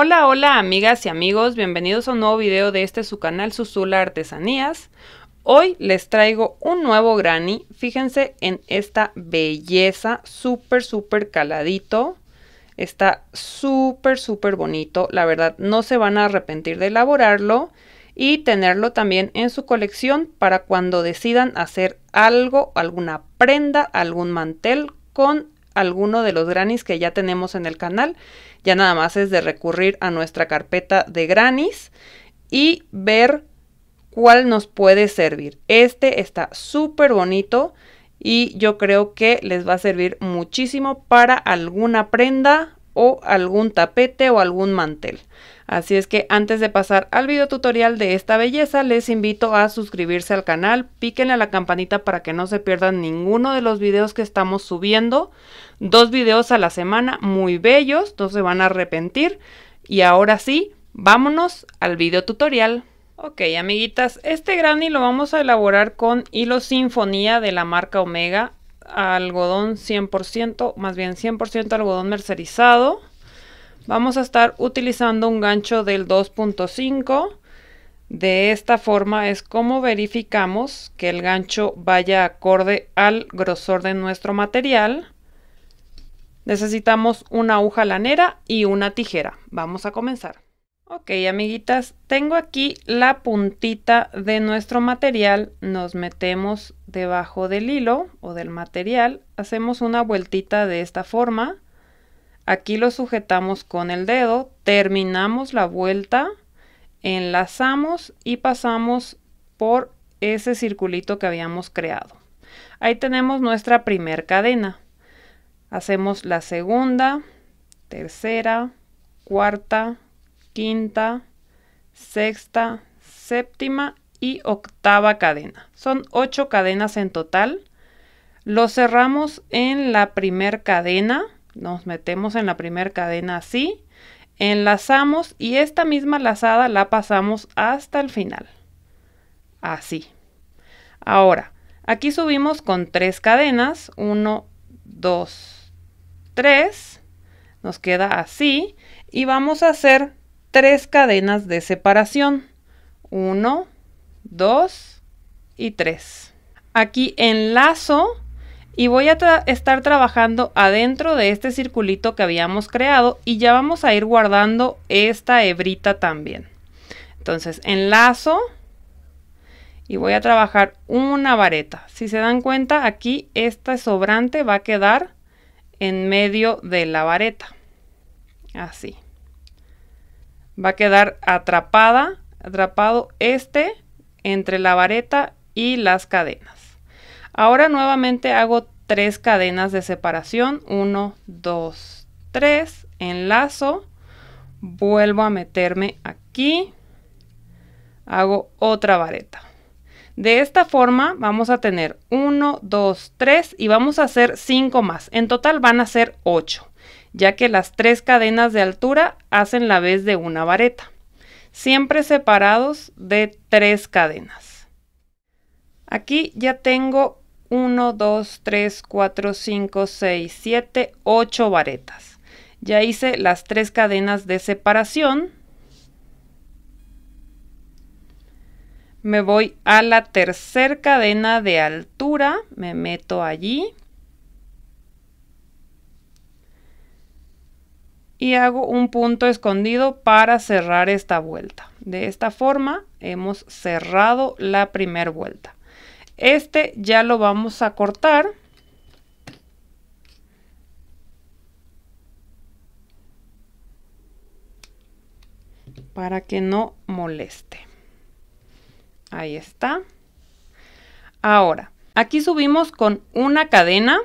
Hola, hola amigas y amigos, bienvenidos a un nuevo video de este su canal Susula Artesanías. Hoy les traigo un nuevo granny, fíjense en esta belleza, súper súper caladito. Está súper súper bonito, la verdad no se van a arrepentir de elaborarlo y tenerlo también en su colección para cuando decidan hacer algo, alguna prenda, algún mantel con alguno de los Granis que ya tenemos en el canal. Ya nada más es de recurrir a nuestra carpeta de Granis y ver cuál nos puede servir. Este está súper bonito y yo creo que les va a servir muchísimo para alguna prenda o algún tapete o algún mantel. Así es que antes de pasar al video tutorial de esta belleza, les invito a suscribirse al canal, píquenle a la campanita para que no se pierdan ninguno de los videos que estamos subiendo. Dos videos a la semana muy bellos, no se van a arrepentir. Y ahora sí, vámonos al video tutorial. Ok, amiguitas, este granny lo vamos a elaborar con hilo sinfonía de la marca Omega, algodón 100%, más bien 100% algodón mercerizado. Vamos a estar utilizando un gancho del 2.5. De esta forma es como verificamos que el gancho vaya acorde al grosor de nuestro material. Necesitamos una aguja lanera y una tijera. Vamos a comenzar. Ok, amiguitas, tengo aquí la puntita de nuestro material. Nos metemos debajo del hilo o del material. Hacemos una vueltita de esta forma. Aquí lo sujetamos con el dedo, terminamos la vuelta, enlazamos y pasamos por ese circulito que habíamos creado. Ahí tenemos nuestra primer cadena. Hacemos la segunda, tercera, cuarta, quinta, sexta, séptima y octava cadena. Son ocho cadenas en total. Lo cerramos en la primer cadena nos metemos en la primera cadena así, enlazamos y esta misma lazada la pasamos hasta el final. Así. Ahora, aquí subimos con tres cadenas, uno, dos, tres, nos queda así y vamos a hacer tres cadenas de separación, 1, 2 y 3. Aquí enlazo y voy a estar trabajando adentro de este circulito que habíamos creado y ya vamos a ir guardando esta hebrita también. Entonces enlazo y voy a trabajar una vareta. Si se dan cuenta aquí esta sobrante va a quedar en medio de la vareta. Así. Va a quedar atrapada, atrapado este entre la vareta y las cadenas. Ahora nuevamente hago tres cadenas de separación, 1, 2, 3, enlazo, vuelvo a meterme aquí, hago otra vareta. De esta forma vamos a tener 1, 2, 3 y vamos a hacer 5 más. En total van a ser 8, ya que las tres cadenas de altura hacen la vez de una vareta. Siempre separados de tres cadenas. Aquí ya tengo 1, 2, 3, 4, 5, 6, 7, 8 varetas. Ya hice las tres cadenas de separación. Me voy a la tercera cadena de altura, me meto allí. y hago un punto escondido para cerrar esta vuelta. De esta forma hemos cerrado la primera vuelta. Este ya lo vamos a cortar. Para que no moleste. Ahí está. Ahora, aquí subimos con una cadena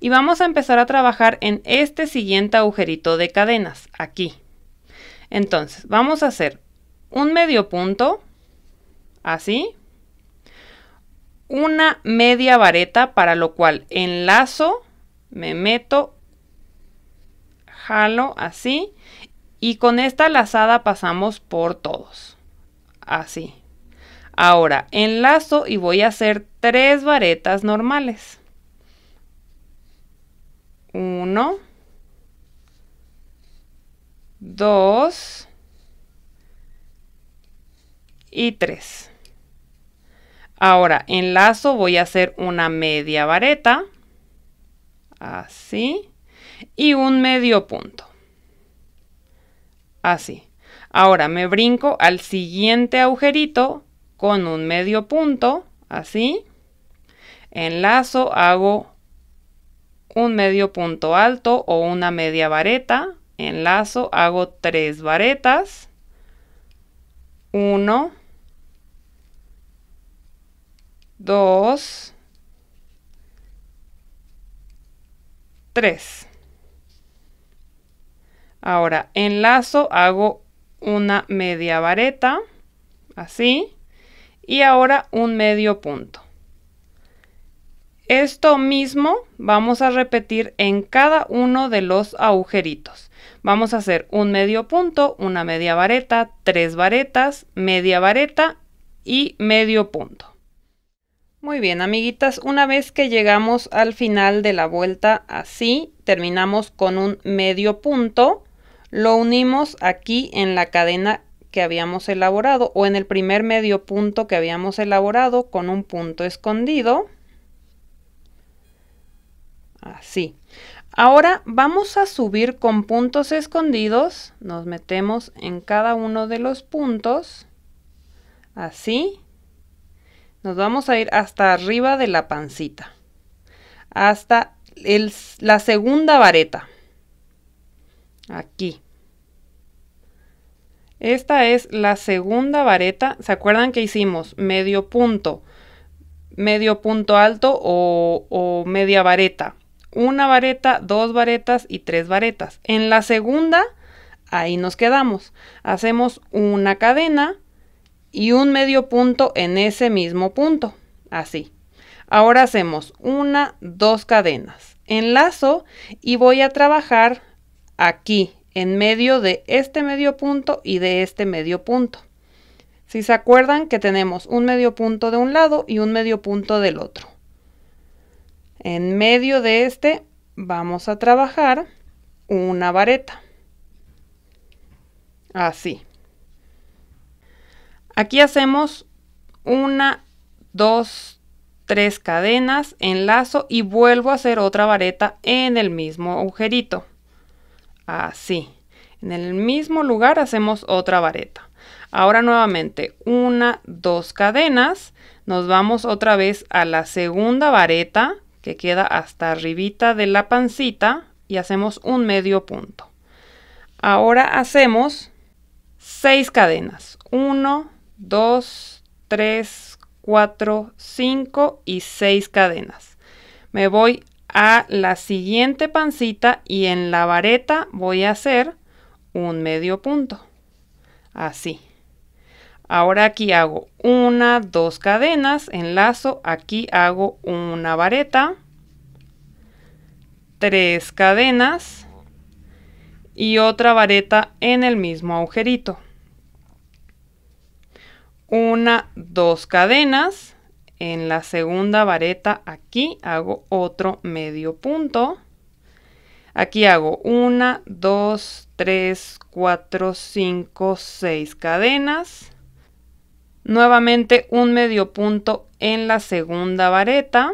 y vamos a empezar a trabajar en este siguiente agujerito de cadenas, aquí. Entonces, vamos a hacer un medio punto, así, una media vareta, para lo cual enlazo, me meto, jalo así y con esta lazada pasamos por todos. Así. Ahora enlazo y voy a hacer tres varetas normales. Uno. Dos. Y tres. Ahora, en lazo voy a hacer una media vareta, así, y un medio punto, así. Ahora me brinco al siguiente agujerito con un medio punto, así. Enlazo, hago un medio punto alto o una media vareta. Enlazo, hago tres varetas. Uno, 2, 3. Ahora enlazo, hago una media vareta, así, y ahora un medio punto. Esto mismo vamos a repetir en cada uno de los agujeritos. Vamos a hacer un medio punto, una media vareta, tres varetas, media vareta y medio punto. Muy bien, amiguitas, una vez que llegamos al final de la vuelta así, terminamos con un medio punto, lo unimos aquí en la cadena que habíamos elaborado o en el primer medio punto que habíamos elaborado con un punto escondido. Así. Ahora vamos a subir con puntos escondidos, nos metemos en cada uno de los puntos, así, nos vamos a ir hasta arriba de la pancita, hasta la segunda vareta. Aquí. Esta es la segunda vareta. ¿Se acuerdan que hicimos medio punto, medio punto alto o, o media vareta? Una vareta, dos varetas y tres varetas. En la segunda, ahí nos quedamos. Hacemos una cadena y un medio punto en ese mismo punto. Así. Ahora hacemos una, dos cadenas. Enlazo y voy a trabajar aquí, en medio de este medio punto y de este medio punto. Si se acuerdan que tenemos un medio punto de un lado y un medio punto del otro. En medio de este vamos a trabajar una vareta. Así. Aquí hacemos una, dos, tres cadenas, enlazo y vuelvo a hacer otra vareta en el mismo agujerito. Así. En el mismo lugar hacemos otra vareta. Ahora nuevamente una, dos cadenas. Nos vamos otra vez a la segunda vareta que queda hasta arribita de la pancita y hacemos un medio punto. Ahora hacemos seis cadenas. 1, 2, 3, 4, 5 y 6 cadenas. Me voy a la siguiente pancita y en la vareta voy a hacer un medio punto. Así. Ahora aquí hago una, dos cadenas, enlazo, aquí hago una vareta, tres cadenas y otra vareta en el mismo agujerito una, dos cadenas, en la segunda vareta aquí hago otro medio punto, aquí hago una, dos, tres, cuatro, cinco, seis cadenas, nuevamente un medio punto en la segunda vareta,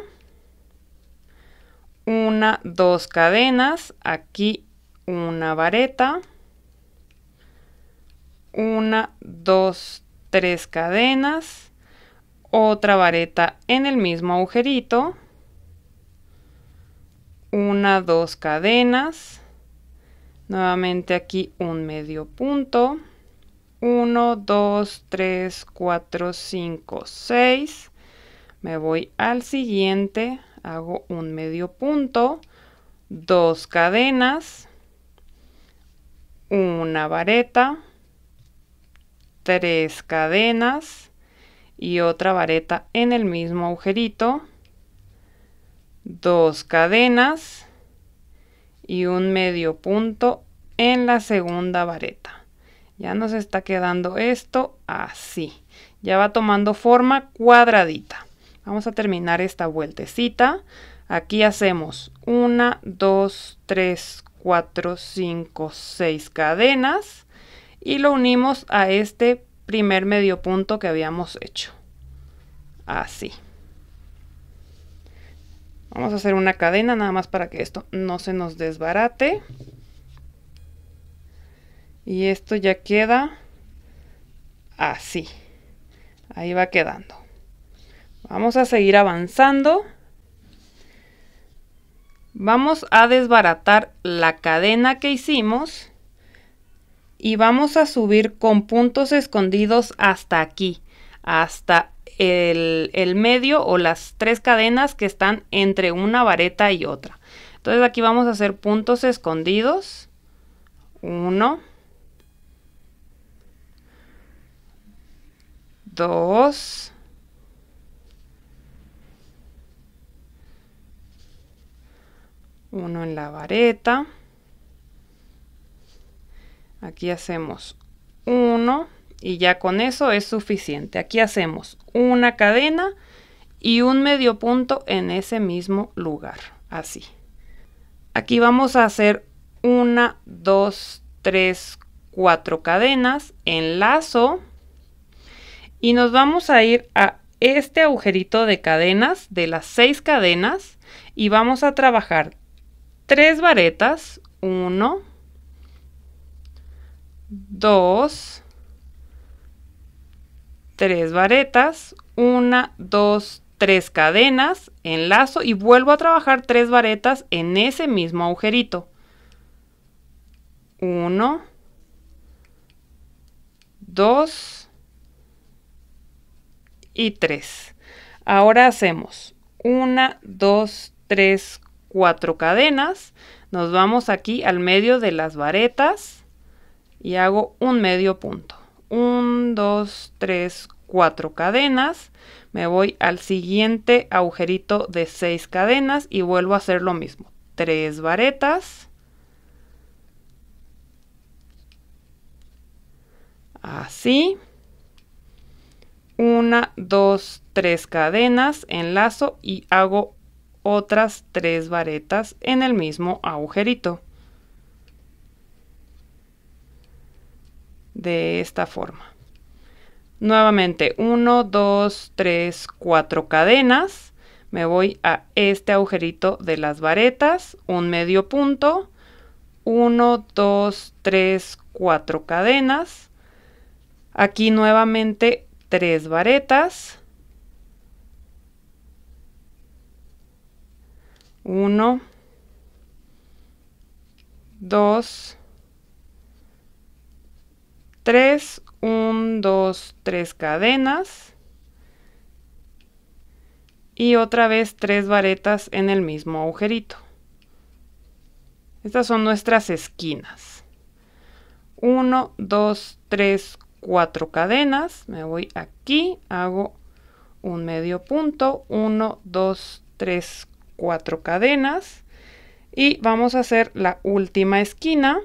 una, dos cadenas, aquí una vareta, una, dos, tres cadenas, otra vareta en el mismo agujerito, una, dos cadenas, nuevamente aquí un medio punto, 1, 2, 3, 4, 5, 6, me voy al siguiente, hago un medio punto, dos cadenas, una vareta, tres cadenas y otra vareta en el mismo agujerito, dos cadenas y un medio punto en la segunda vareta. Ya nos está quedando esto así. Ya va tomando forma cuadradita. Vamos a terminar esta vueltecita. Aquí hacemos una dos tres cuatro cinco seis cadenas y lo unimos a este primer medio punto que habíamos hecho. Así. Vamos a hacer una cadena nada más para que esto no se nos desbarate. Y esto ya queda así. Ahí va quedando. Vamos a seguir avanzando. Vamos a desbaratar la cadena que hicimos y vamos a subir con puntos escondidos hasta aquí, hasta el, medio o las tres cadenas que están entre una vareta y otra. Entonces aquí vamos a hacer puntos escondidos. Uno. Dos. Uno en la vareta. Aquí hacemos uno y ya con eso es suficiente. Aquí hacemos una cadena y un medio punto en ese mismo lugar, así. Aquí vamos a hacer una, dos, tres, cuatro cadenas, enlazo y nos vamos a ir a este agujerito de cadenas, de las seis cadenas, y vamos a trabajar tres varetas, uno 2, 3 varetas, 1, 2, 3 cadenas, enlazo y vuelvo a trabajar 3 varetas en ese mismo agujerito. 1, 2 y 3. Ahora hacemos 1, 2, 3, 4 cadenas. Nos vamos aquí al medio de las varetas y hago un medio punto. 1, 2, 3, 4 cadenas. Me voy al siguiente agujerito de 6 cadenas y vuelvo a hacer lo mismo. 3 varetas. Así. 1, 2, 3 cadenas, enlazo y hago otras 3 varetas en el mismo agujerito. de esta forma. Nuevamente, 1, 2, 3, 4 cadenas. Me voy a este agujerito de las varetas, un medio punto, 1, 2, 3, 4 cadenas. Aquí nuevamente 3 varetas. 1, 2, 3, 1, 2, 3 cadenas y otra vez 3 varetas en el mismo agujerito. Estas son nuestras esquinas. 1, 2, 3, 4 cadenas. Me voy aquí, hago un medio punto. 1, 2, 3, 4 cadenas. Y vamos a hacer la última esquina.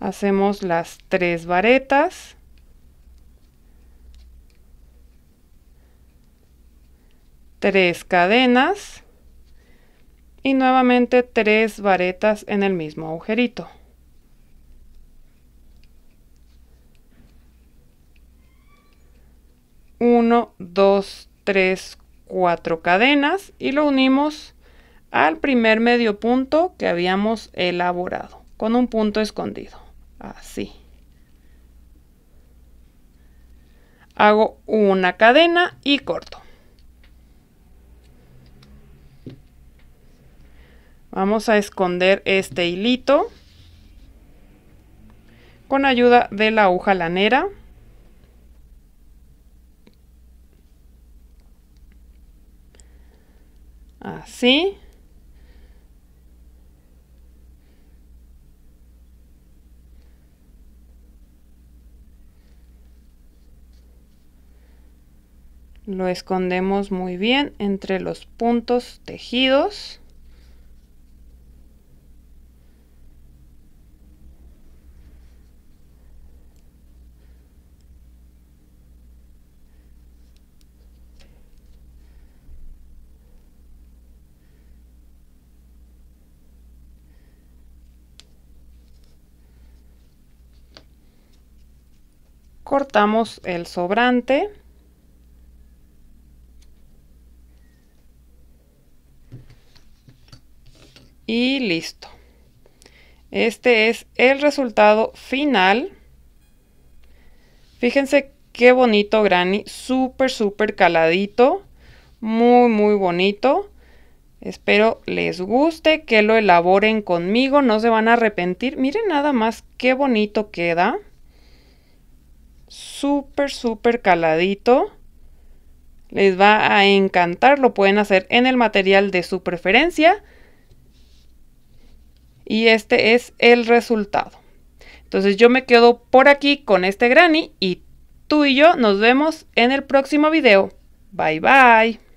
hacemos las tres varetas tres cadenas y nuevamente tres varetas en el mismo agujerito uno dos tres cuatro cadenas y lo unimos al primer medio punto que habíamos elaborado con un punto escondido Así. Hago una cadena y corto. Vamos a esconder este hilito con ayuda de la aguja lanera. Así. Lo escondemos muy bien entre los puntos tejidos. cortamos el sobrante y listo. Este es el resultado final. Fíjense qué bonito granny, súper, súper caladito, muy, muy bonito. Espero les guste, que lo elaboren conmigo, no se van a arrepentir. Miren nada más qué bonito queda. Súper, súper caladito. Les va a encantar, lo pueden hacer en el material de su preferencia y este es el resultado. Entonces yo me quedo por aquí con este granny y tú y yo nos vemos en el próximo video. Bye bye.